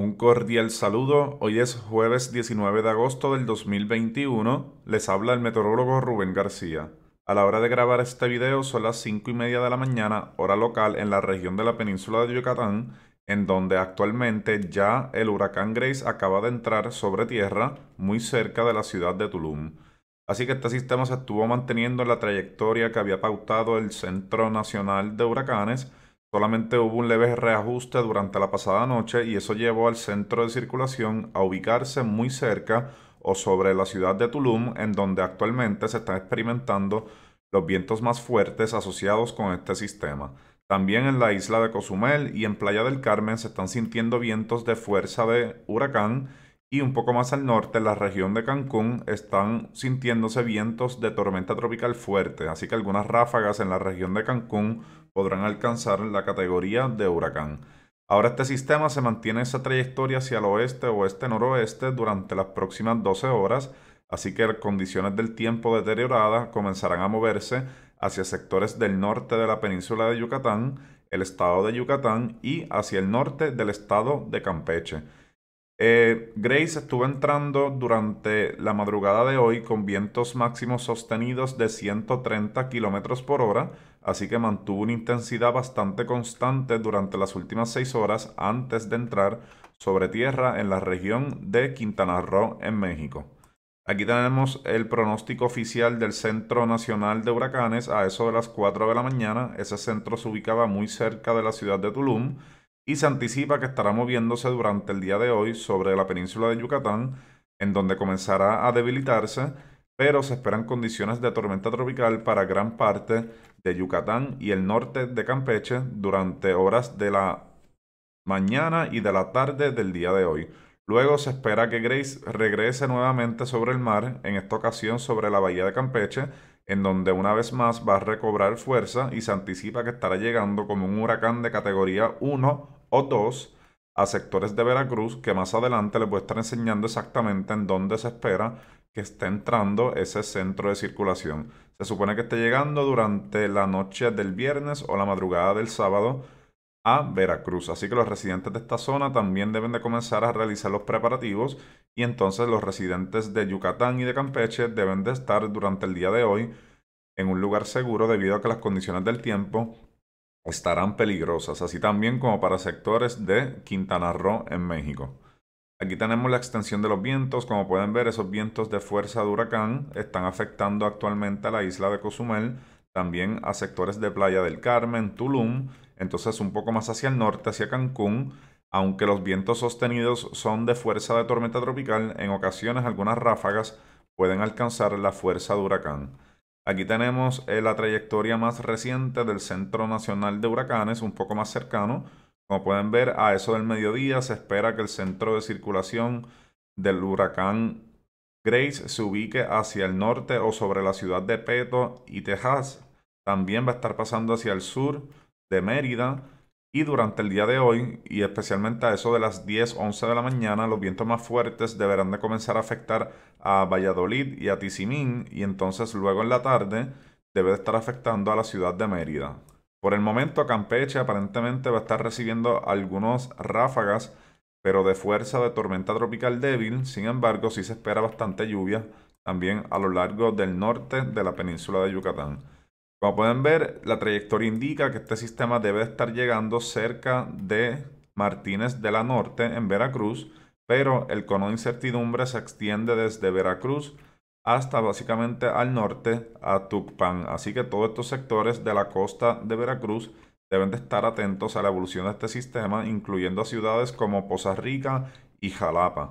Un cordial saludo, hoy es jueves 19 de agosto del 2021, les habla el meteorólogo Rubén García. A la hora de grabar este video son las 5 y media de la mañana, hora local en la región de la península de Yucatán, en donde actualmente ya el huracán Grace acaba de entrar sobre tierra muy cerca de la ciudad de Tulum. Así que este sistema se estuvo manteniendo en la trayectoria que había pautado el Centro Nacional de Huracanes, Solamente hubo un leve reajuste durante la pasada noche y eso llevó al centro de circulación a ubicarse muy cerca o sobre la ciudad de Tulum, en donde actualmente se están experimentando los vientos más fuertes asociados con este sistema. También en la isla de Cozumel y en Playa del Carmen se están sintiendo vientos de fuerza de huracán y un poco más al norte, en la región de Cancún, están sintiéndose vientos de tormenta tropical fuerte, así que algunas ráfagas en la región de Cancún podrán alcanzar la categoría de huracán. Ahora este sistema se mantiene en esa trayectoria hacia el oeste, oeste, noroeste durante las próximas 12 horas, así que las condiciones del tiempo deterioradas comenzarán a moverse hacia sectores del norte de la península de Yucatán, el estado de Yucatán y hacia el norte del estado de Campeche. Eh, Grace estuvo entrando durante la madrugada de hoy con vientos máximos sostenidos de 130 km por hora, así que mantuvo una intensidad bastante constante durante las últimas seis horas antes de entrar sobre tierra en la región de Quintana Roo, en México. Aquí tenemos el pronóstico oficial del Centro Nacional de Huracanes a eso de las 4 de la mañana. Ese centro se ubicaba muy cerca de la ciudad de Tulum y se anticipa que estará moviéndose durante el día de hoy sobre la península de Yucatán, en donde comenzará a debilitarse, pero se esperan condiciones de tormenta tropical para gran parte de Yucatán y el norte de Campeche durante horas de la mañana y de la tarde del día de hoy. Luego se espera que Grace regrese nuevamente sobre el mar, en esta ocasión sobre la bahía de Campeche, en donde una vez más va a recobrar fuerza y se anticipa que estará llegando como un huracán de categoría 1 o dos a sectores de Veracruz, que más adelante les voy a estar enseñando exactamente en dónde se espera que esté entrando ese centro de circulación. Se supone que esté llegando durante la noche del viernes o la madrugada del sábado a Veracruz. Así que los residentes de esta zona también deben de comenzar a realizar los preparativos y entonces los residentes de Yucatán y de Campeche deben de estar durante el día de hoy en un lugar seguro debido a que las condiciones del tiempo estarán peligrosas, así también como para sectores de Quintana Roo en México. Aquí tenemos la extensión de los vientos, como pueden ver esos vientos de fuerza de huracán están afectando actualmente a la isla de Cozumel, también a sectores de Playa del Carmen, Tulum, entonces un poco más hacia el norte, hacia Cancún, aunque los vientos sostenidos son de fuerza de tormenta tropical, en ocasiones algunas ráfagas pueden alcanzar la fuerza de huracán. Aquí tenemos eh, la trayectoria más reciente del Centro Nacional de Huracanes, un poco más cercano. Como pueden ver, a eso del mediodía se espera que el centro de circulación del huracán Grace se ubique hacia el norte o sobre la ciudad de Peto y Texas. También va a estar pasando hacia el sur de Mérida y durante el día de hoy, y especialmente a eso de las 10, 11 de la mañana, los vientos más fuertes deberán de comenzar a afectar a Valladolid y a Tizimín, y entonces luego en la tarde debe estar afectando a la ciudad de Mérida. Por el momento, Campeche aparentemente va a estar recibiendo algunos ráfagas, pero de fuerza de tormenta tropical débil, sin embargo, sí se espera bastante lluvia también a lo largo del norte de la península de Yucatán. Como pueden ver, la trayectoria indica que este sistema debe estar llegando cerca de Martínez de la Norte en Veracruz, pero el cono de incertidumbre se extiende desde Veracruz hasta básicamente al norte a Tucpan. Así que todos estos sectores de la costa de Veracruz deben de estar atentos a la evolución de este sistema, incluyendo a ciudades como Poza Rica y Jalapa.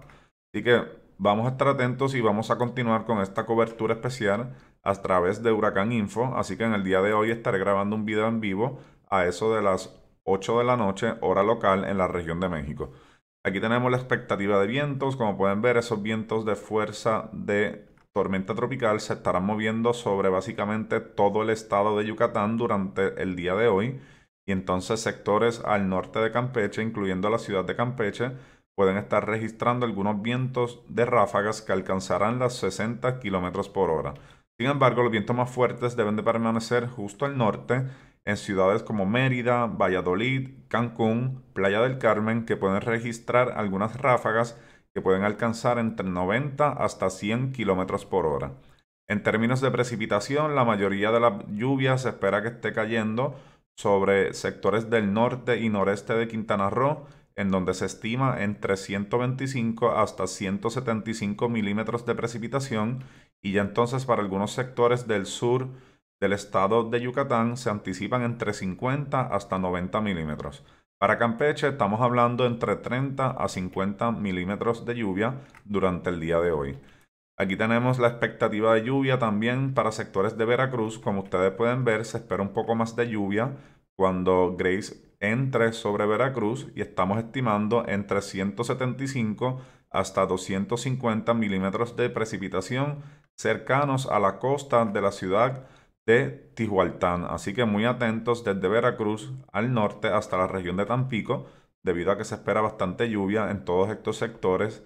Así que vamos a estar atentos y vamos a continuar con esta cobertura especial a través de Huracán Info, así que en el día de hoy estaré grabando un video en vivo a eso de las 8 de la noche, hora local, en la región de México. Aquí tenemos la expectativa de vientos, como pueden ver, esos vientos de fuerza de tormenta tropical se estarán moviendo sobre básicamente todo el estado de Yucatán durante el día de hoy y entonces sectores al norte de Campeche, incluyendo la ciudad de Campeche, pueden estar registrando algunos vientos de ráfagas que alcanzarán las 60 km por hora. Sin embargo, los vientos más fuertes deben de permanecer justo al norte, en ciudades como Mérida, Valladolid, Cancún, Playa del Carmen, que pueden registrar algunas ráfagas que pueden alcanzar entre 90 hasta 100 kilómetros por hora. En términos de precipitación, la mayoría de las lluvias se espera que esté cayendo sobre sectores del norte y noreste de Quintana Roo, en donde se estima entre 125 hasta 175 milímetros de precipitación y ya entonces para algunos sectores del sur del estado de Yucatán se anticipan entre 50 hasta 90 milímetros. Para Campeche estamos hablando entre 30 a 50 milímetros de lluvia durante el día de hoy. Aquí tenemos la expectativa de lluvia también para sectores de Veracruz. Como ustedes pueden ver, se espera un poco más de lluvia cuando Grace entre sobre Veracruz y estamos estimando entre 175 hasta 250 milímetros de precipitación cercanos a la costa de la ciudad de Tijualtán. Así que muy atentos desde Veracruz al norte hasta la región de Tampico, debido a que se espera bastante lluvia en todos estos sectores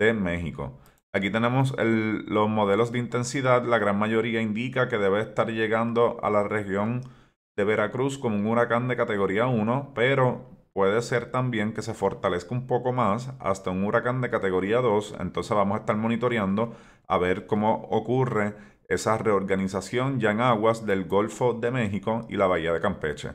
de México. Aquí tenemos los modelos de intensidad, la gran mayoría indica que debe estar llegando a la región de Veracruz como un huracán de categoría 1, pero puede ser también que se fortalezca un poco más hasta un huracán de categoría 2, entonces vamos a estar monitoreando a ver cómo ocurre esa reorganización ya en aguas del Golfo de México y la Bahía de Campeche.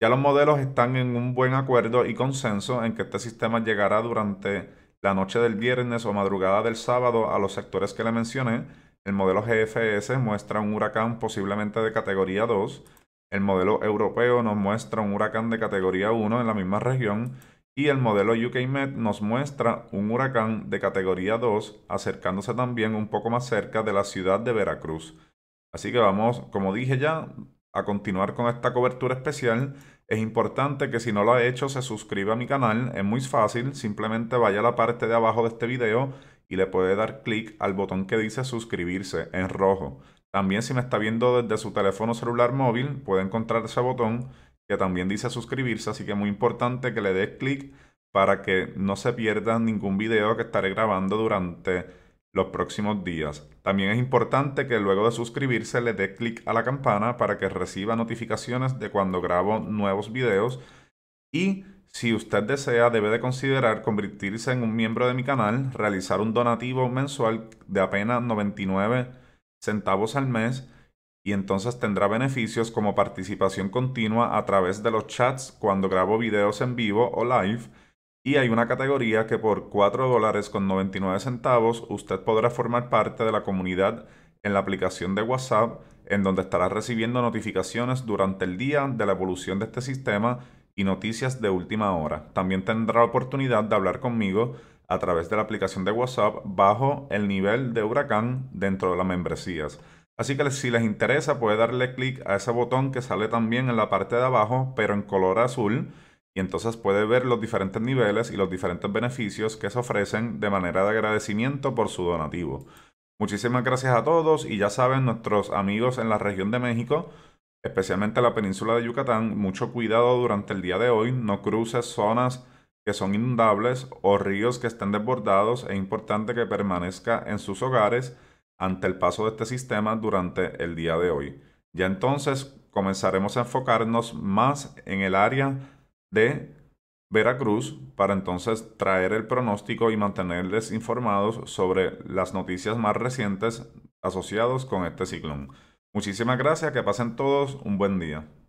Ya los modelos están en un buen acuerdo y consenso en que este sistema llegará durante la noche del viernes o madrugada del sábado a los sectores que le mencioné. El modelo GFS muestra un huracán posiblemente de categoría 2, el modelo europeo nos muestra un huracán de categoría 1 en la misma región y el modelo Met nos muestra un huracán de categoría 2 acercándose también un poco más cerca de la ciudad de Veracruz. Así que vamos, como dije ya, a continuar con esta cobertura especial. Es importante que si no lo ha hecho se suscriba a mi canal, es muy fácil, simplemente vaya a la parte de abajo de este video y le puede dar clic al botón que dice suscribirse en rojo. También si me está viendo desde su teléfono celular móvil, puede encontrar ese botón que también dice suscribirse, así que es muy importante que le des clic para que no se pierda ningún video que estaré grabando durante los próximos días. También es importante que luego de suscribirse le dé clic a la campana para que reciba notificaciones de cuando grabo nuevos videos y si usted desea debe de considerar convertirse en un miembro de mi canal, realizar un donativo mensual de apenas 99 centavos al mes y entonces tendrá beneficios como participación continua a través de los chats cuando grabo videos en vivo o live y hay una categoría que por $4.99 dólares con centavos usted podrá formar parte de la comunidad en la aplicación de WhatsApp en donde estará recibiendo notificaciones durante el día de la evolución de este sistema y noticias de última hora. También tendrá la oportunidad de hablar conmigo a través de la aplicación de WhatsApp bajo el nivel de huracán dentro de las membresías. Así que si les interesa puede darle clic a ese botón que sale también en la parte de abajo pero en color azul y entonces puede ver los diferentes niveles y los diferentes beneficios que se ofrecen de manera de agradecimiento por su donativo. Muchísimas gracias a todos y ya saben nuestros amigos en la región de México, especialmente la península de Yucatán, mucho cuidado durante el día de hoy, no cruces zonas que son inundables o ríos que estén desbordados, es importante que permanezca en sus hogares ante el paso de este sistema durante el día de hoy. Ya entonces comenzaremos a enfocarnos más en el área de Veracruz para entonces traer el pronóstico y mantenerles informados sobre las noticias más recientes asociados con este ciclón. Muchísimas gracias, que pasen todos un buen día.